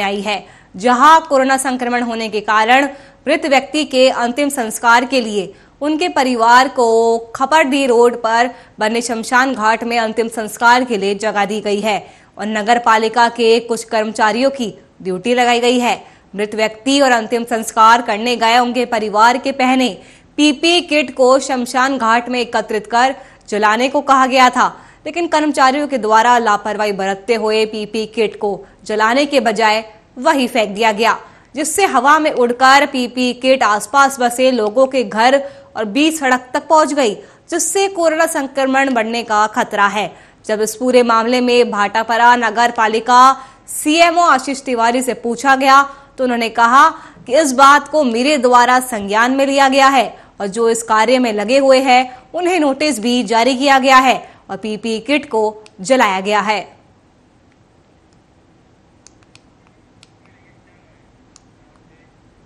में आई है जहां कोरोना संक्रमण होने के कारण मृत व्यक्ति के अंतिम संस्कार के लिए उनके परिवार को खपरडी रोड पर बने शमशान घाट में अंतिम संस्कार के लिए जगह दी गई है और नगर पालिका के कुछ कर्मचारियों की ड्यूटी लगाई गई है मृत व्यक्ति और अंतिम संस्कार करने गए उनके परिवार के पहने पीपी किट को शमशान घाट में एकत्रित कर जलाने को कहा गया था लेकिन कर्मचारियों के द्वारा लापरवाही बरतते हुए पीपी किट को जलाने के बजाय वही फेंक दिया गया जिससे हवा में उड़कर पीपी किट आसपास बसे लोगों के घर और बीच सड़क तक पहुंच गई जिससे कोरोना संक्रमण बढ़ने का खतरा है जब इस पूरे मामले में भाटापरा नगर पालिका सीएमओ आशीष तिवारी से पूछा गया तो उन्होंने कहा कि इस बात को मेरे द्वारा संज्ञान में लिया गया है और जो इस कार्य में लगे हुए हैं उन्हें नोटिस भी जारी किया गया है और पीपी किट को जलाया गया है